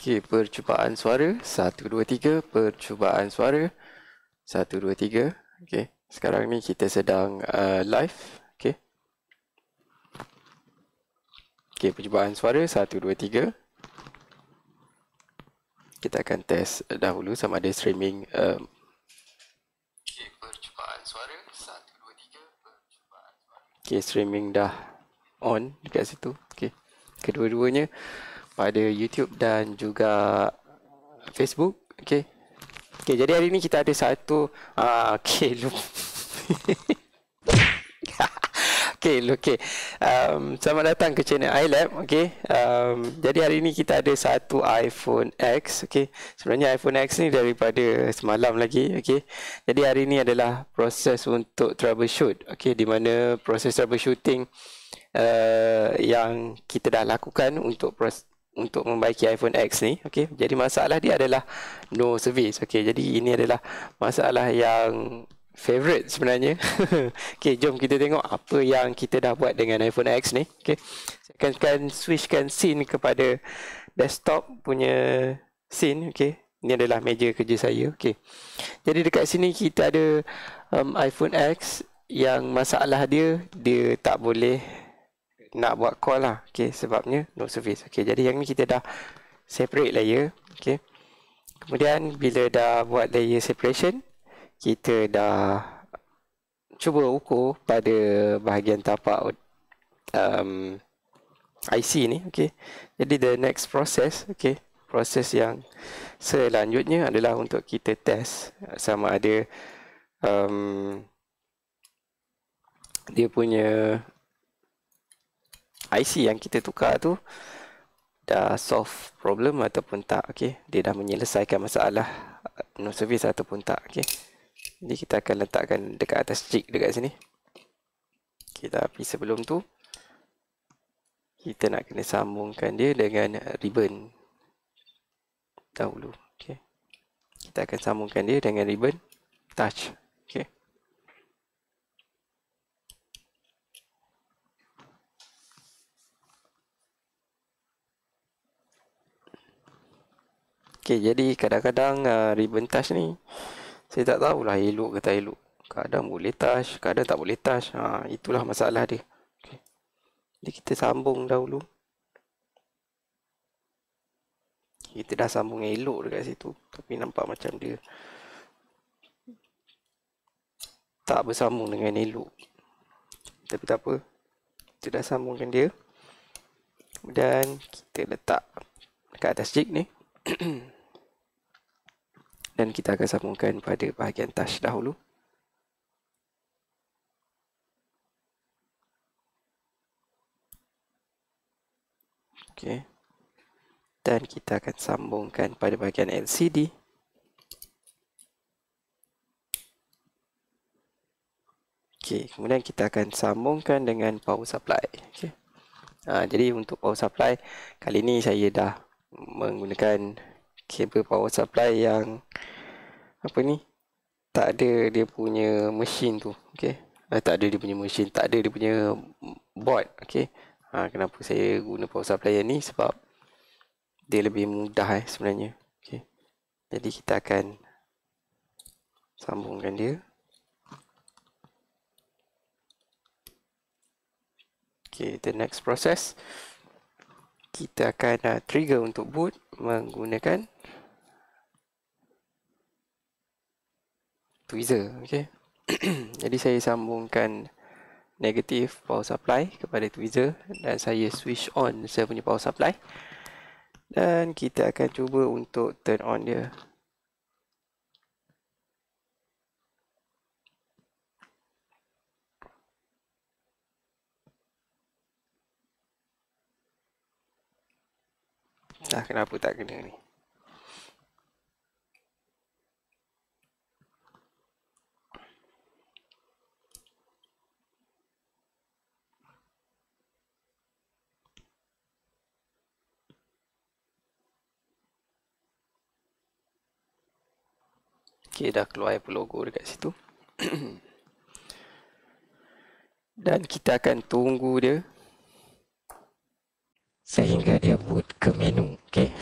Okey, percubaan suara. Satu, dua, tiga. Percubaan suara. Satu, dua, tiga. Okey, sekarang ni kita sedang uh, live. Okey. Okey, percubaan suara. Satu, dua, tiga. Kita akan test dahulu sama ada streaming. Um. Okey, percubaan suara. Satu, dua, tiga. Percubaan suara. Okey, streaming dah on dekat situ. Okey, kedua-duanya. Okey pada YouTube dan juga Facebook. Okay. Okay, jadi hari ni kita ada satu... Uh, ah, kelo. lu... okay, Um, selamat datang ke channel iLab. Okay. Um, jadi hari ni kita ada satu iPhone X. Okay. Sebenarnya iPhone X ni daripada semalam lagi. Okay. Jadi hari ni adalah proses untuk troubleshoot. Okay, di mana proses troubleshooting uh, yang kita dah lakukan untuk proses untuk membaiki iPhone X ni okey jadi masalah dia adalah no service okey jadi ini adalah masalah yang favorite sebenarnya okey jom kita tengok apa yang kita dah buat dengan iPhone X ni okey saya akan, akan switchkan scene kepada desktop punya scene okey ini adalah meja kerja saya okey jadi dekat sini kita ada um, iPhone X yang masalah dia dia tak boleh nak buat call lah okay, sebabnya no service okay, jadi yang ni kita dah separate layer okay. kemudian bila dah buat layer separation kita dah cuba ukur pada bahagian tapak um, IC ni okay. jadi the next process okay, proses yang selanjutnya adalah untuk kita test sama ada um, dia punya IC yang kita tukar tu dah solve problem ataupun tak okey dia dah menyelesaikan masalah no service ataupun tak okey jadi kita akan letakkan dekat atas jig dekat sini okey tapi sebelum tu kita nak kena sambungkan dia dengan ribbon dahulu okey kita akan sambungkan dia dengan ribbon touch Okey, jadi kadang-kadang uh, ribbon touch ni saya tak tahulah elok ke tak elok. Kadang boleh touch, kadang tak boleh touch. Ha, itulah masalah dia. Okey. Jadi kita sambung dahulu. Kita dah sambung elok dekat situ. Tapi nampak macam dia tak bersambung dengan elok. Tapi tak apa. Kita dah sambungkan dia. Kemudian kita letak dekat atas jig ni. dan kita akan sambungkan pada bahagian touch dahulu. Okay. Dan kita akan sambungkan pada bahagian LCD. Okay. Kemudian kita akan sambungkan dengan power supply. Okay. Ha, ah, jadi untuk power supply, kali ini saya dah menggunakan kabel power supply yang apa ni tak ada dia punya mesin tu okey eh, tak ada dia punya mesin tak ada dia punya board okey ha, kenapa saya guna power supply yang ni sebab dia lebih mudah eh, sebenarnya okey jadi kita akan sambungkan dia okey the next process kita akan uh, trigger untuk boot menggunakan tweezer okey jadi saya sambungkan negatif power supply kepada tweezer dan saya switch on saya punya power supply dan kita akan cuba untuk turn on dia Dah kenapa tak kena ni? Okay, dah keluar Apple logo dekat situ. Dan kita akan tunggu dia sehingga dia buat ke menu okey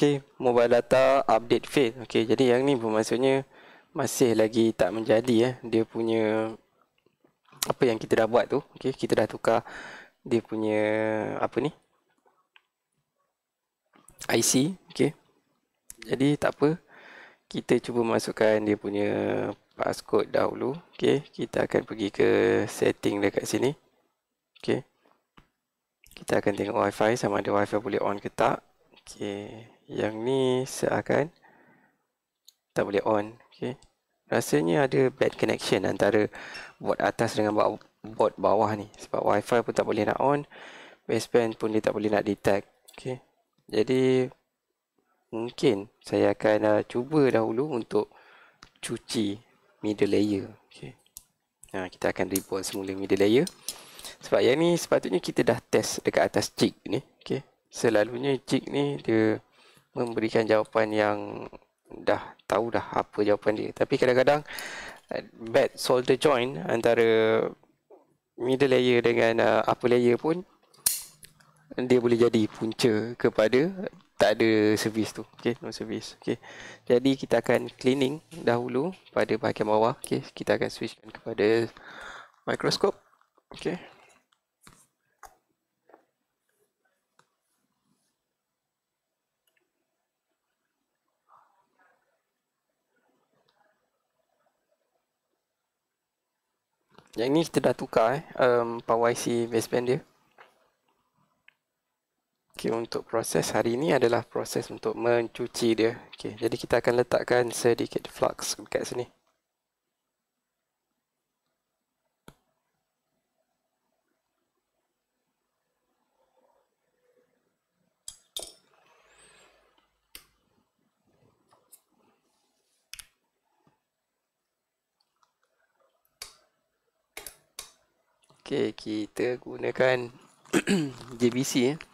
Okay, mobile data update fail okay, jadi yang ni bermaksudnya masih lagi tak menjadi eh. dia punya apa yang kita dah buat tu okay, kita dah tukar dia punya apa ni IC okey jadi tak apa kita cuba masukkan dia punya passcode dahulu okey kita akan pergi ke setting dekat sini okey kita akan tengok wifi sama ada wifi boleh on ke tak okey yang ni seakan tak boleh on okey rasanya ada bad connection antara board atas dengan board bawah ni sebab wifi pun tak boleh nak on baseband pun dia tak boleh nak detect okey jadi mungkin saya akan uh, cuba dahulu untuk cuci middle layer. Okey. Ha, kita akan rebuild semula middle layer. Sebab yang ni sepatutnya kita dah test dekat atas cheek ni. Okey. Selalunya cheek ni dia memberikan jawapan yang dah tahu dah apa jawapan dia. Tapi kadang-kadang uh, bad solder joint antara middle layer dengan uh, upper layer pun dia boleh jadi punca kepada tak ada servis tu. Okay, no servis. Okay. Jadi kita akan cleaning dahulu pada bahagian bawah. Okay, kita akan switchkan kepada mikroskop. Okay. Yang ni kita dah tukar eh, um, power IC baseband dia. Okey, untuk proses hari ini adalah proses untuk mencuci dia. Okey, jadi kita akan letakkan sedikit flux dekat sini. Okey, kita gunakan JVC ya. Eh.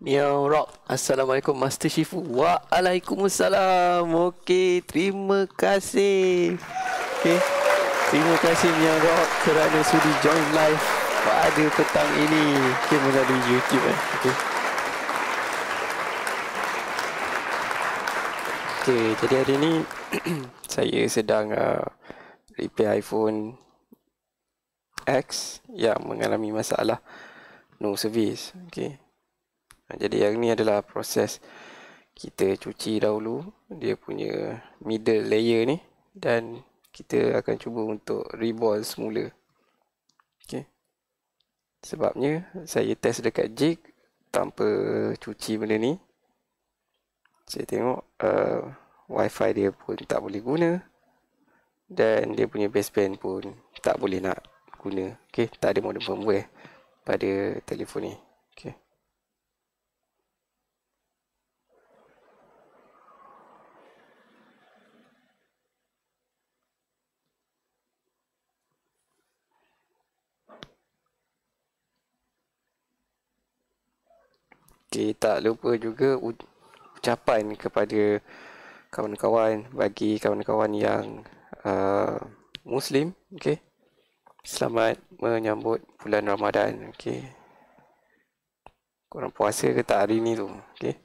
Miao ya, Rock Assalamualaikum Master Shifu Waalaikumsalam Okey Terima kasih Okey Terima kasih Miao Rock Kerana sudi join live Pada petang ini Okey melalui YouTube eh. Okey Okey Jadi hari ini Saya sedang uh, Repair iPhone X Yang mengalami masalah No service Okey Ha, jadi yang ni adalah proses kita cuci dahulu dia punya middle layer ni dan kita akan cuba untuk reball semula. Okey. Sebabnya saya test dekat jig tanpa cuci benda ni. Saya tengok uh, wifi dia pun tak boleh guna dan dia punya baseband pun tak boleh nak guna. Okey, tak ada modem firmware pada telefon ni. Okay, tak lupa juga ucapan kepada kawan-kawan bagi kawan-kawan yang uh, Muslim, okay. Selamat menyambut bulan Ramadan, okay. Kurang puasa ke tak hari ni tu, okay.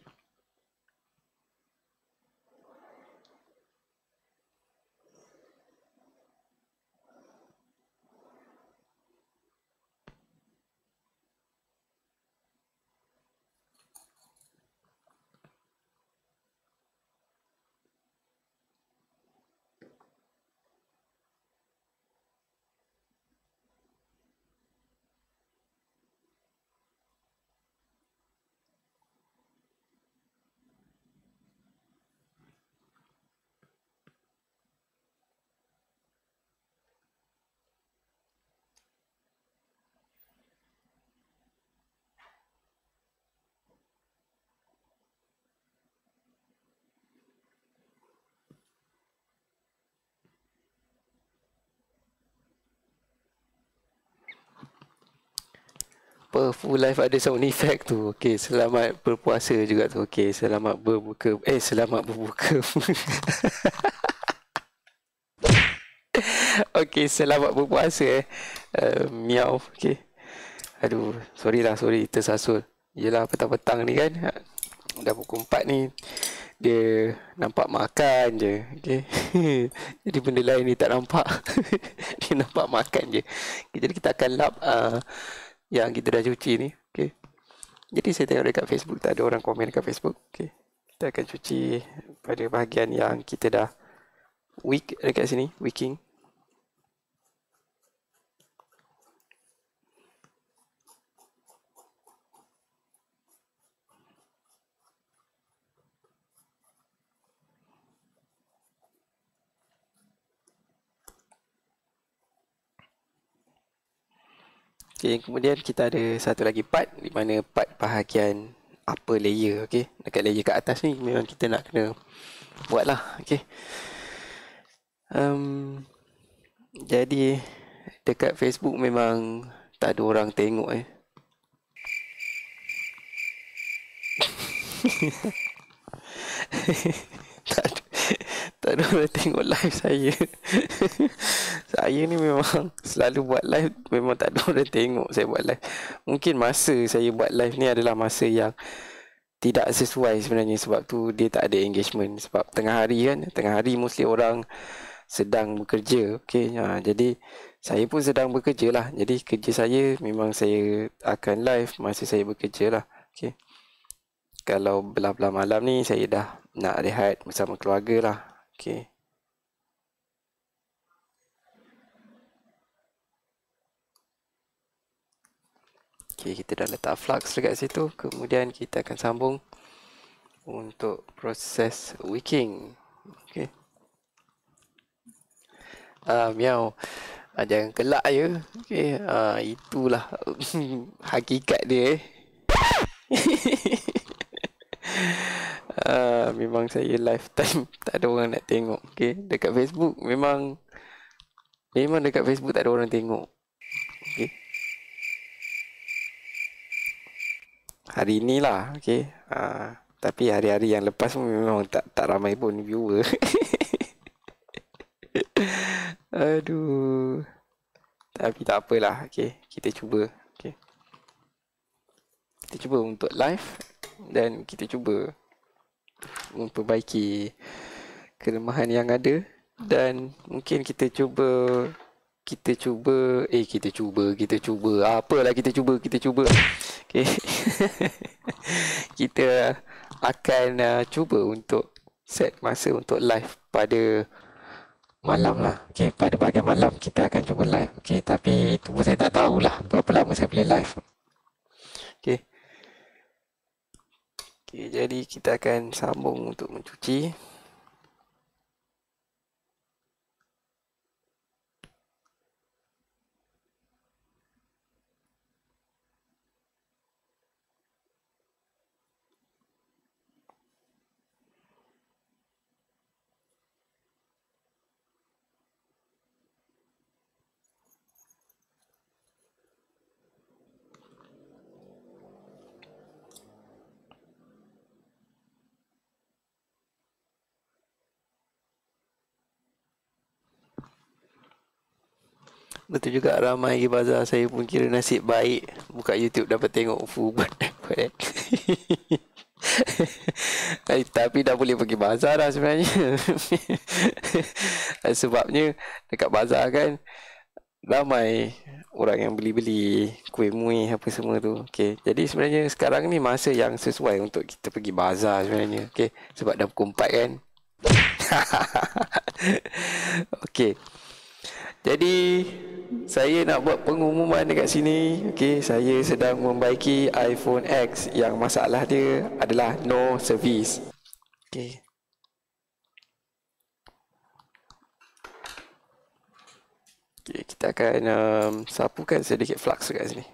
full life ada sound effect tu. Okey, selamat berpuasa juga tu. Okey, selamat berbuka. Eh, selamat berbuka. Okey, selamat berpuasa eh. Uh, miau, okey. Aduh, sorry lah, sorry. Tersasul. Yelah, petang-petang ni kan. Ah, dah pukul 4 ni. Dia nampak makan je. Okey. jadi benda lain ni tak nampak. dia nampak makan je. Okay, jadi kita akan lap uh, yang kita dah cuci ni okey jadi saya tengok dekat Facebook tak ada orang komen dekat Facebook okey kita akan cuci pada bahagian yang kita dah week dekat sini weeking Okay, kemudian kita ada satu lagi part di mana part bahagian apa layer, okay. Dekat layer kat atas ni memang kita nak kena buatlah, lah, okay. Um, jadi, dekat Facebook memang tak ada orang tengok eh. tak, tak ada orang tengok live saya. Saya ni memang selalu buat live memang tak ada orang tengok saya buat live. Mungkin masa saya buat live ni adalah masa yang tidak sesuai sebenarnya sebab tu dia tak ada engagement sebab tengah hari kan tengah hari mostly orang sedang bekerja okay? ha, jadi saya pun sedang bekerja lah jadi kerja saya memang saya akan live masa saya bekerja lah okay? kalau belah-belah malam ni saya dah nak rehat bersama keluarga lah okay? Okey, kita dah letak flux dekat situ. Kemudian kita akan sambung untuk proses wicking. Okey. Ah, uh, miau. Uh, jangan kelak ya. Okey, ah uh, itulah hakikat dia. Eh. Ah, uh, memang saya lifetime tak ada orang nak tengok. Okey, dekat Facebook memang memang dekat Facebook tak ada orang tengok. hari inilah okey ha, tapi hari-hari yang lepas pun memang tak tak ramai pun viewer aduh tapi tak apalah okay. kita cuba okay. kita cuba untuk live dan kita cuba memperbaiki kelemahan yang ada dan mungkin kita cuba kita cuba eh kita cuba kita cuba apa lah kita cuba kita cuba Okay, kita akan uh, cuba untuk set masa untuk live pada malam lah Okay, pada bahagian malam kita akan cuba live Okay, tapi itu pun saya tak tahulah berapa lama saya boleh live okey okey jadi kita akan sambung untuk mencuci Betul juga ramai di bazar saya pun kira nasib baik buka YouTube dapat tengok Fubat dapat. Eh. Ay, tapi dah boleh pergi bazar dah sebenarnya. Sebabnya dekat bazar kan ramai orang yang beli-beli kuih muih apa semua tu. Okey. Jadi sebenarnya sekarang ni masa yang sesuai untuk kita pergi bazar sebenarnya. Okey. Sebab dah pukul 4 kan. Okey. Jadi saya nak buat pengumuman dekat sini. Okay, saya sedang membaiki iPhone X yang masalah dia adalah no service. Okay, Okey, kita akan um, sapukan sedikit flux dekat sini.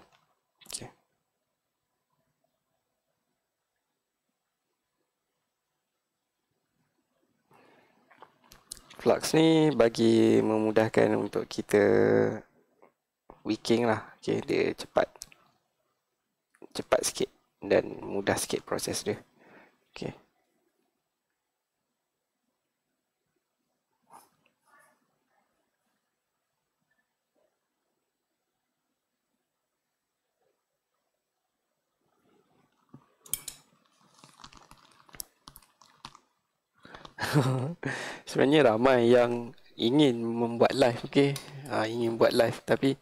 plugs ni bagi memudahkan untuk kita wicking lah. Okay, dia cepat. Cepat sikit dan mudah sikit proses dia. Okay. Sebenarnya ramai yang ingin membuat live okey. Ha, ingin buat live tapi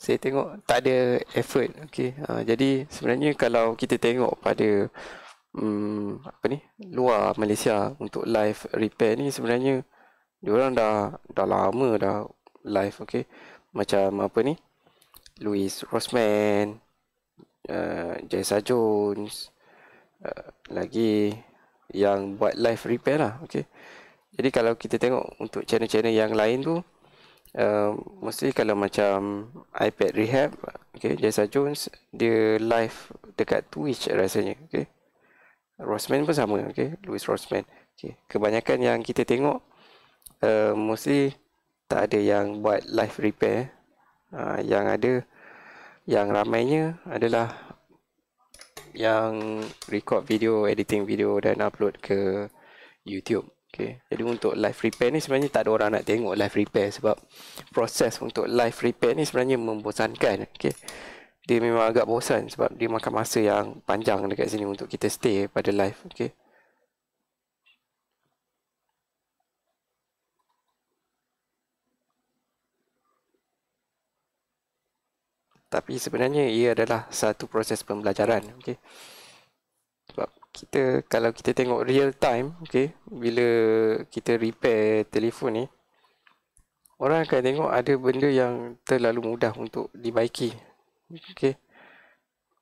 saya tengok tak ada effort okey. Ha, jadi sebenarnya kalau kita tengok pada um, apa ni luar Malaysia untuk live repair ni sebenarnya diorang dah dah lama dah live okey. Macam apa ni? Louis Rosman, uh, ah, Jessa Jones, uh, lagi yang buat live repair lah okay. jadi kalau kita tengok untuk channel-channel yang lain tu Uh, um, mesti kalau macam iPad Rehab okay, Jason Jones Dia live dekat Twitch rasanya okay. Rosman pun sama okay, Louis Rosman okay. Kebanyakan yang kita tengok uh, um, Mesti tak ada yang buat live repair uh, Yang ada Yang ramainya adalah yang record video, editing video dan upload ke YouTube. Okay. Jadi untuk live repair ni sebenarnya tak ada orang nak tengok live repair sebab proses untuk live repair ni sebenarnya membosankan. Okay. Dia memang agak bosan sebab dia makan masa yang panjang dekat sini untuk kita stay pada live. Okay. tapi sebenarnya ia adalah satu proses pembelajaran okey sebab kita kalau kita tengok real time okey bila kita repair telefon ni orang akan tengok ada benda yang terlalu mudah untuk dibaiki okey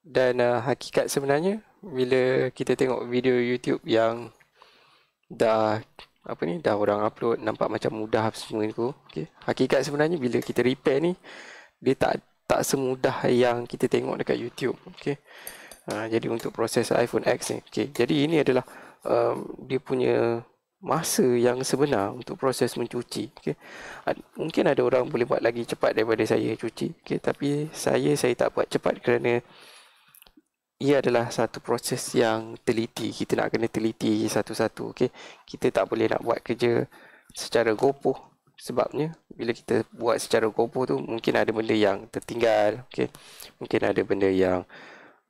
dan uh, hakikat sebenarnya bila kita tengok video YouTube yang dah apa ni dah orang upload nampak macam mudah semua ni okey hakikat sebenarnya bila kita repair ni dia tak tak semudah yang kita tengok dekat YouTube. Okey. Uh, jadi untuk proses iPhone X ni. Okey. Jadi ini adalah um, dia punya masa yang sebenar untuk proses mencuci. Okay. Mungkin ada orang boleh buat lagi cepat daripada saya cuci. Okey. Tapi saya saya tak buat cepat kerana ia adalah satu proses yang teliti. Kita nak kena teliti satu-satu. Okey. Kita tak boleh nak buat kerja secara gopoh sebabnya bila kita buat secara kompo tu mungkin ada benda yang tertinggal okey mungkin ada benda yang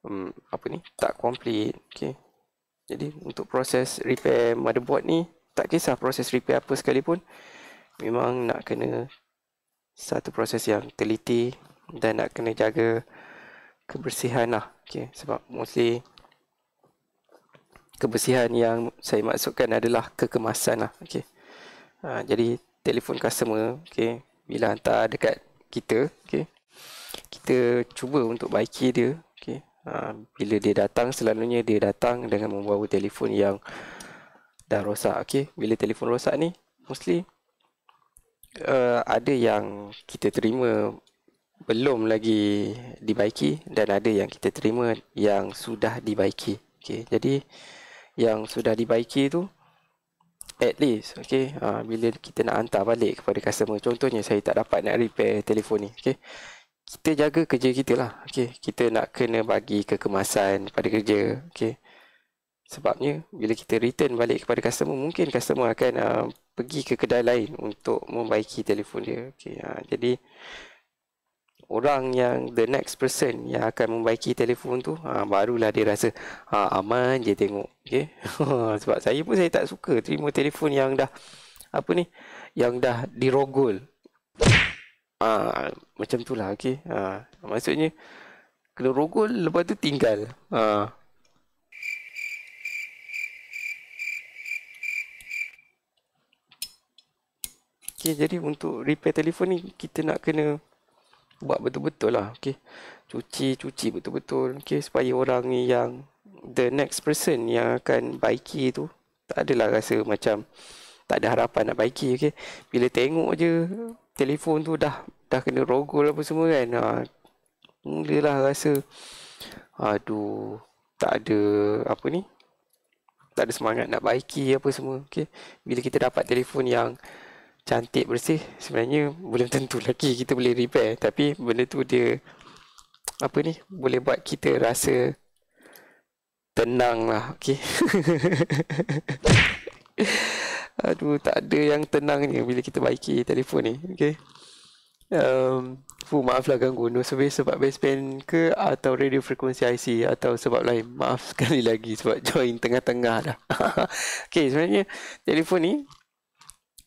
um, apa ni tak complete okey jadi untuk proses repair motherboard ni tak kisah proses repair apa sekalipun memang nak kena satu proses yang teliti dan nak kena jaga kebersihan lah okey sebab mesti kebersihan yang saya maksudkan adalah kekemasan lah okey ha, jadi telefon customer okay bila hantar dekat kita okay kita cuba untuk baiki dia okay ha, bila dia datang selalunya dia datang dengan membawa telefon yang dah rosak okay bila telefon rosak ni mostly uh, ada yang kita terima belum lagi dibaiki dan ada yang kita terima yang sudah dibaiki okay jadi yang sudah dibaiki tu At least okay, uh, Bila kita nak hantar balik kepada customer Contohnya saya tak dapat nak repair telefon ni okay. Kita jaga kerja kita lah okay. Kita nak kena bagi kekemasan pada kerja okay. Sebabnya bila kita return balik kepada customer Mungkin customer akan uh, pergi ke kedai lain Untuk membaiki telefon dia okay. uh, Jadi orang yang the next person yang akan membaiki telefon tu ha, barulah dia rasa ha, aman je tengok okay? sebab saya pun saya tak suka terima telefon yang dah apa ni yang dah dirogol ha, macam tu lah okay? ha, maksudnya kena rogol lepas tu tinggal ha. Okay, jadi untuk repair telefon ni kita nak kena buat betul-betul lah okay. cuci cuci betul-betul okay. supaya orang yang the next person yang akan baiki tu tak adalah rasa macam tak ada harapan nak baiki okay. bila tengok je telefon tu dah dah kena rogol apa semua kan ha mulalah rasa aduh tak ada apa ni tak ada semangat nak baiki apa semua okay. bila kita dapat telefon yang cantik bersih sebenarnya belum tentu lagi kita boleh repair tapi benda tu dia apa ni boleh buat kita rasa tenang lah okey aduh tak ada yang tenang ni bila kita baiki telefon ni okey um fu maaf lah ganggu no service sebab baseband ke atau radio frequency IC atau sebab lain maaf sekali lagi sebab join tengah-tengah dah okey sebenarnya telefon ni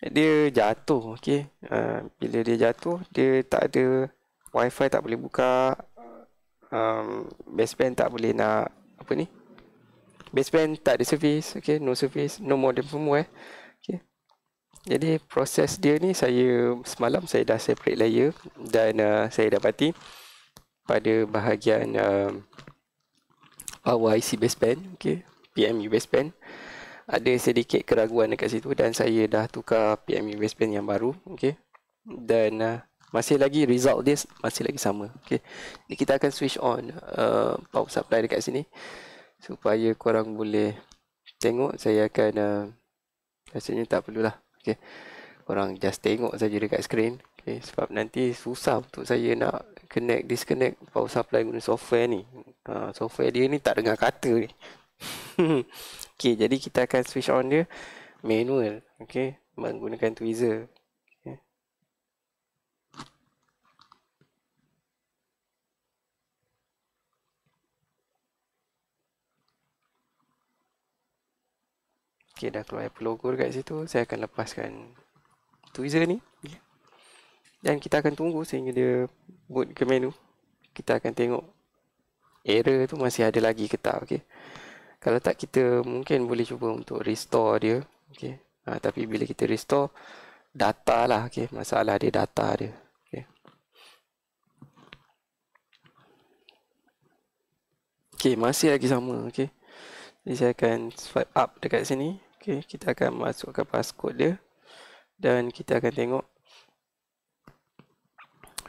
dia jatuh okey uh, ha, bila dia jatuh dia tak ada wifi tak boleh buka um, baseband tak boleh nak apa ni baseband tak ada service okey no service no modem semua eh okey jadi proses dia ni saya semalam saya dah separate layer dan uh, saya dapati pada bahagian uh, um, power IC baseband okey PMU baseband ada sedikit keraguan dekat situ dan saya dah tukar PM investment yang baru okey dan uh, masih lagi result dia masih lagi sama okey ni kita akan switch on uh, power supply dekat sini supaya korang boleh tengok saya akan uh, rasanya tak perlulah okey korang just tengok saja dekat screen okey sebab nanti susah untuk saya nak connect disconnect power supply guna software ni uh, software dia ni tak dengar kata ni Okay, jadi kita akan switch on dia manual. Okay, menggunakan tweezer. Okay, dah keluar Apple logo dekat situ. Saya akan lepaskan tweezer ni. Dan kita akan tunggu sehingga dia boot ke menu. Kita akan tengok error tu masih ada lagi ke tak. Okay kalau tak kita mungkin boleh cuba untuk restore dia okay. ha, ah, tapi bila kita restore data lah okay. masalah dia data dia okey okey masih lagi sama okey jadi saya akan swipe up dekat sini okey kita akan masukkan passcode dia dan kita akan tengok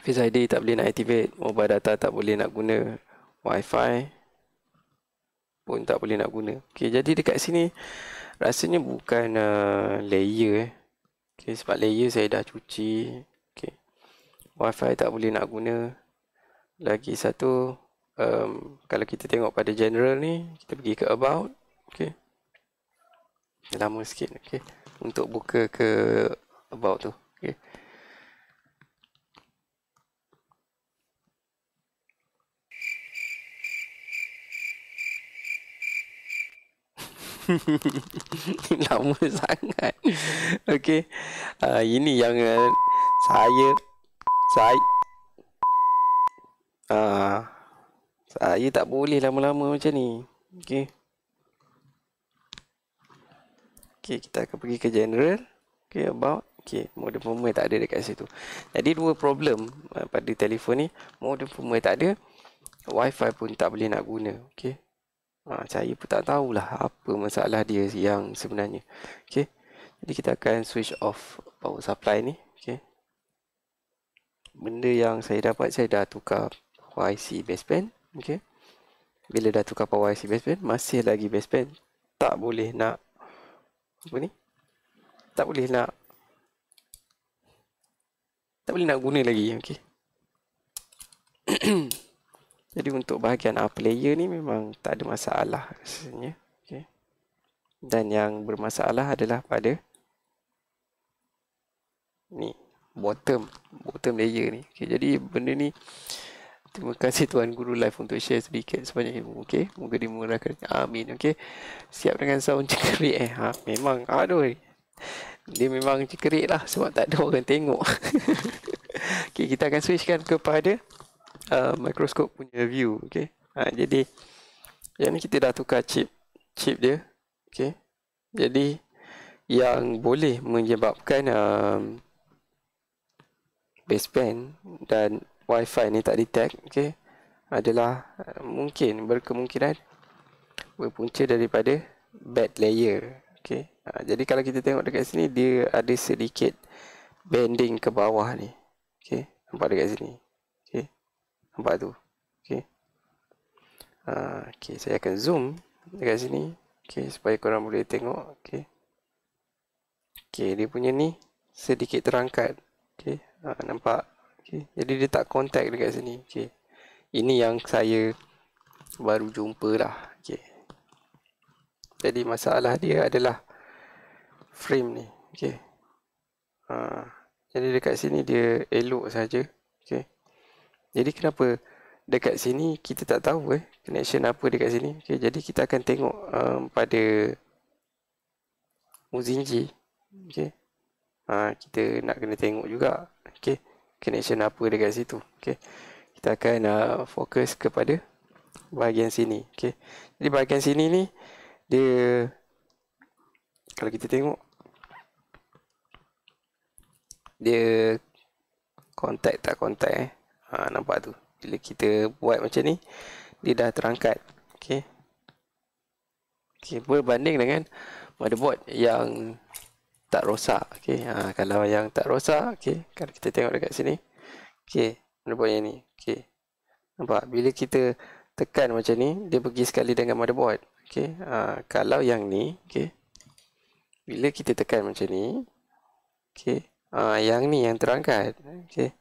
Face ID tak boleh nak activate, mobile data tak boleh nak guna Wi-Fi pun tak boleh nak guna. Okey, jadi dekat sini rasanya bukan uh, layer eh. Okey, sebab layer saya dah cuci. Okey. Wi-Fi tak boleh nak guna. Lagi satu um, kalau kita tengok pada general ni, kita pergi ke about. Okey. Lama sikit. Okey. Untuk buka ke about tu. Okey. Lama sangat Okay uh, ah, Ini yang uh, Saya Saya uh, Saya tak boleh lama-lama macam ni Okay Okay kita akan pergi ke general Okay about Okay modem firmware tak ada dekat situ Jadi dua problem uh, Pada telefon ni Modem firmware tak ada Wi-Fi pun tak boleh nak guna Okay Ha, saya pun tak tahulah apa masalah dia yang sebenarnya. Okay. Jadi kita akan switch off power supply ni. Okay. Benda yang saya dapat, saya dah tukar power IC baseband. Okay. Bila dah tukar power IC baseband, masih lagi baseband. Tak boleh nak apa ni? Tak boleh nak tak boleh nak guna lagi. Okay. Jadi untuk bahagian A player ni memang tak ada masalah rasanya. Okay. Dan yang bermasalah adalah pada ni bottom bottom layer ni. Okay, jadi benda ni terima kasih tuan guru live untuk share sedikit sebanyak ilmu. Okey, moga dimurahkan. Amin. Okey. Siap dengan sound cekerik eh. Ha, memang aduh. Eh. Dia memang cekerik lah sebab tak ada orang tengok. Okey, kita akan switchkan kepada uh, microscope punya view okey ha, jadi yang ni kita dah tukar chip chip dia okey jadi yang boleh menyebabkan um, baseband dan wifi ni tak detect okey adalah uh, mungkin berkemungkinan berpunca daripada bad layer okey ha, jadi kalau kita tengok dekat sini dia ada sedikit bending ke bawah ni okey nampak dekat sini nampak tu okey uh, okey saya akan zoom dekat sini okey supaya korang boleh tengok okey okey dia punya ni sedikit terangkat okey uh, nampak okey jadi dia tak contact dekat sini okey ini yang saya baru jumpa lah okey jadi masalah dia adalah frame ni okey uh, jadi dekat sini dia elok saja okay. Jadi kenapa dekat sini kita tak tahu eh connection apa dekat sini. Okay, jadi kita akan tengok um, pada Muzinji. Okay. Ha, kita nak kena tengok juga okay. connection apa dekat situ. Okay. Kita akan uh, fokus kepada bahagian sini. Okay. Jadi bahagian sini ni dia kalau kita tengok dia kontak tak kontak? eh ha, nampak tu bila kita buat macam ni dia dah terangkat okey okey berbanding dengan motherboard yang tak rosak okey ha, kalau yang tak rosak okey kalau kita tengok dekat sini okey motherboard yang ni okey nampak bila kita tekan macam ni dia pergi sekali dengan motherboard okey ha, kalau yang ni okey bila kita tekan macam ni okey ha, yang ni yang terangkat okey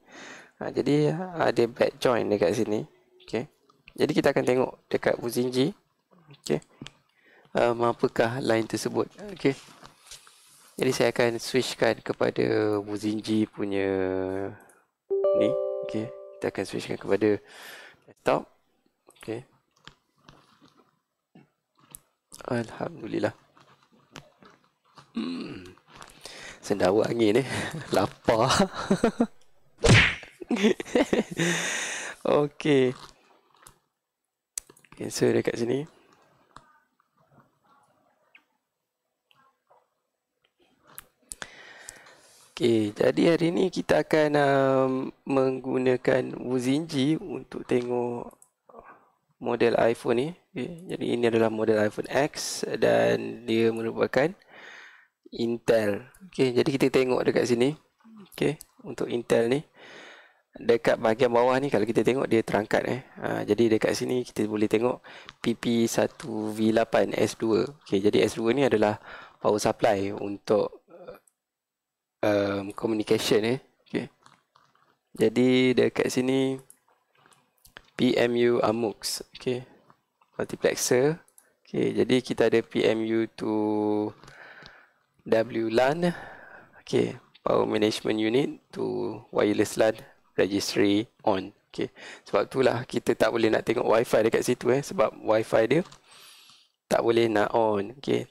Ha, jadi ha, ada back join dekat sini. Okey. Jadi kita akan tengok dekat Buzinji. Okey. Um, apakah line tersebut. Okey. Jadi saya akan switchkan kepada Buzinji punya ni. Okey. Kita akan switchkan kepada laptop. Okey. Alhamdulillah. Hmm. Sendawa angin eh. Lapar. okay. okay. So dekat sini. Okay, jadi hari ni kita akan um, menggunakan Wuzinji untuk tengok model iPhone ni. Okay, jadi ini adalah model iPhone X dan dia merupakan Intel. Okay, jadi kita tengok dekat sini. Okay, untuk Intel ni dekat bahagian bawah ni kalau kita tengok dia terangkat eh. Ha, jadi dekat sini kita boleh tengok PP1V8 S2. Okey, jadi S2 ni adalah power supply untuk um, communication eh. Okey. Jadi dekat sini PMU AMUX. Okey. Multiplexer. Okey, jadi kita ada PMU to WLAN. Okey, power management unit to wireless LAN registry on. Okay. Sebab itulah kita tak boleh nak tengok wifi dekat situ eh. Sebab wifi dia tak boleh nak on. Okay.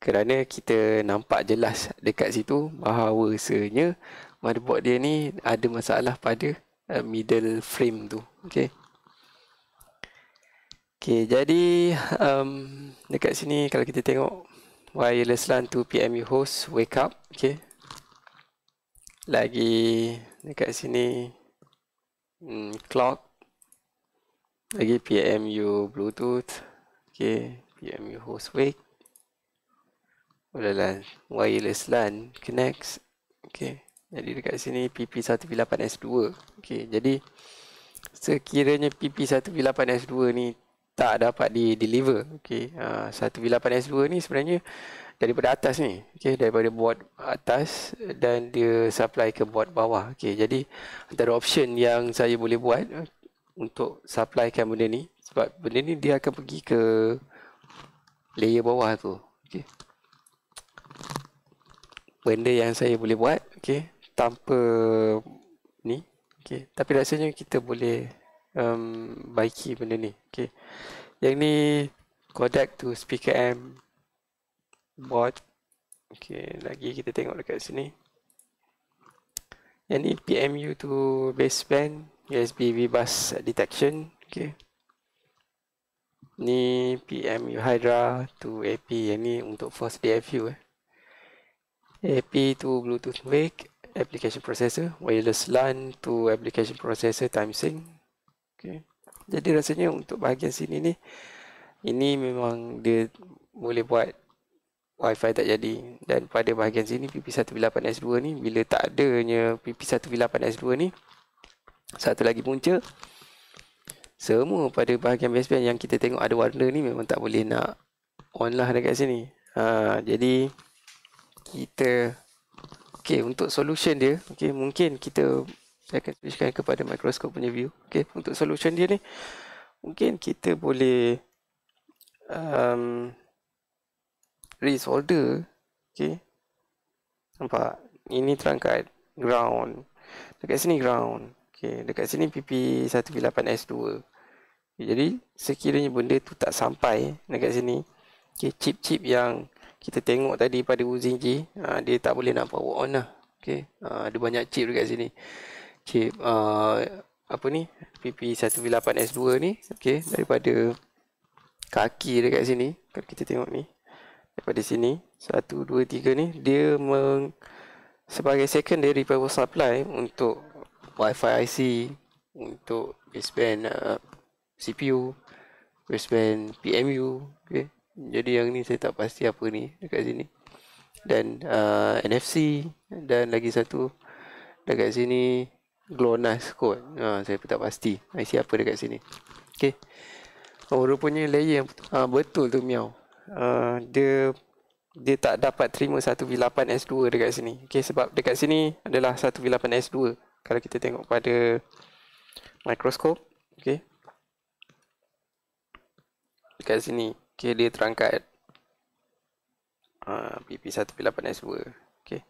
Kerana kita nampak jelas dekat situ bahawasanya motherboard dia ni ada masalah pada eh, middle frame tu. Okay. Okay. Jadi um, dekat sini kalau kita tengok wireless LAN to PMU host wake up. Okay. Lagi dekat sini hmm, clock lagi PMU Bluetooth okay PMU host wake boleh lah wireless LAN connects okay jadi dekat sini PP198S2 okay jadi sekiranya PP198S2 ni tak dapat di deliver okay uh, ah, 198S2 ni sebenarnya daripada atas ni okey daripada board atas dan dia supply ke board bawah okey jadi antara option yang saya boleh buat eh, untuk supplykan benda ni sebab benda ni dia akan pergi ke layer bawah tu okey benda yang saya boleh buat okey tanpa ni okey tapi rasanya kita boleh um, baiki benda ni okey yang ni Kodak tu, speaker M bot okey lagi kita tengok dekat sini yang ni PMU to baseband USB bus detection okey ni PMU Hydra to AP yang ni untuk first DFU eh AP to Bluetooth wake application processor wireless LAN to application processor time sync okey jadi rasanya untuk bahagian sini ni ini memang dia boleh buat wifi tak jadi dan pada bahagian sini PP18S2 ni bila tak adanya PP18S2 ni satu lagi punca semua pada bahagian baseband yang kita tengok ada warna ni memang tak boleh nak on lah dekat sini ha, jadi kita ok untuk solution dia ok mungkin kita saya akan switchkan kepada microscope punya view ok untuk solution dia ni mungkin kita boleh um, race holder okey nampak ini terangkat ground dekat sini ground okey dekat sini pp 198s2 okay. jadi sekiranya benda tu tak sampai dekat sini okey chip-chip yang kita tengok tadi pada using ji ah, dia tak boleh nak power on lah okey ah, ada banyak chip dekat sini chip uh, ah, apa ni pp 198s2 ni okey daripada kaki dekat sini kalau kita tengok ni daripada sini 1 2 3 ni dia meng, sebagai secondary power supply untuk wifi IC untuk baseband uh, CPU baseband PMU okay jadi yang ni saya tak pasti apa ni dekat sini dan uh, NFC dan lagi satu dekat sini GLONASS kot uh, saya tak pasti IC apa dekat sini okey Oh, rupanya layer yang uh, betul tu miau. Uh, dia dia tak dapat terima satu V8 S2 dekat sini. Okey sebab dekat sini adalah satu V8 S2 kalau kita tengok pada mikroskop. Okey. Dekat sini okey dia terangkat a uh, PP1 V8 S2. Okey.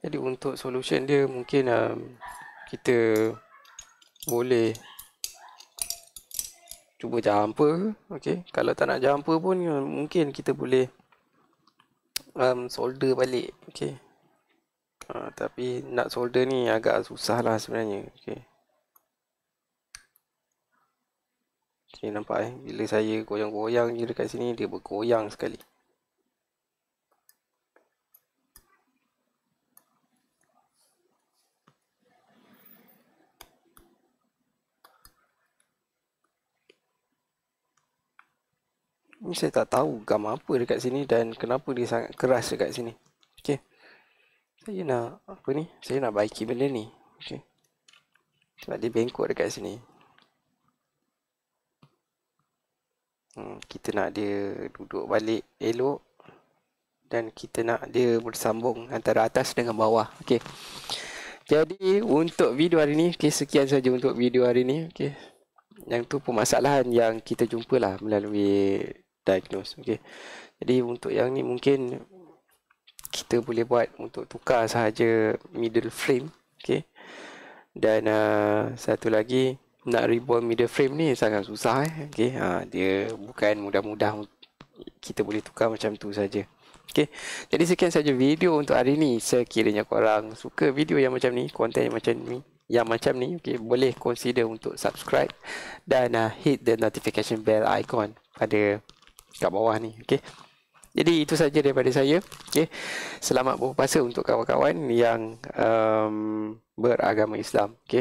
Jadi untuk solution dia mungkin um, kita boleh cuba jumpa okey kalau tak nak jumpa pun mungkin kita boleh um, solder balik okey uh, tapi nak solder ni agak susah lah sebenarnya okey okay, nampak eh bila saya goyang-goyang je dekat sini dia bergoyang sekali ni saya tak tahu gam apa dekat sini dan kenapa dia sangat keras dekat sini. Okey. Saya nak apa ni? Saya nak baiki benda ni. Okey. Sebab dia bengkok dekat sini. Hmm, kita nak dia duduk balik elok dan kita nak dia bersambung antara atas dengan bawah. Okey. Jadi untuk video hari ni, okey sekian saja untuk video hari ni. Okey. Yang tu pun masalahan yang kita jumpalah melalui diagnose okey jadi untuk yang ni mungkin kita boleh buat untuk tukar sahaja middle frame okey dan uh, satu lagi nak reborn middle frame ni sangat susah eh okey ha dia bukan mudah-mudah kita boleh tukar macam tu saja Okay. Jadi sekian saja video untuk hari ni. Sekiranya korang suka video yang macam ni, konten yang macam ni, yang macam ni, okey. boleh consider untuk subscribe dan uh, hit the notification bell icon pada kat bawah ni okey jadi itu saja daripada saya okey selamat berpuasa untuk kawan-kawan yang um, beragama Islam okey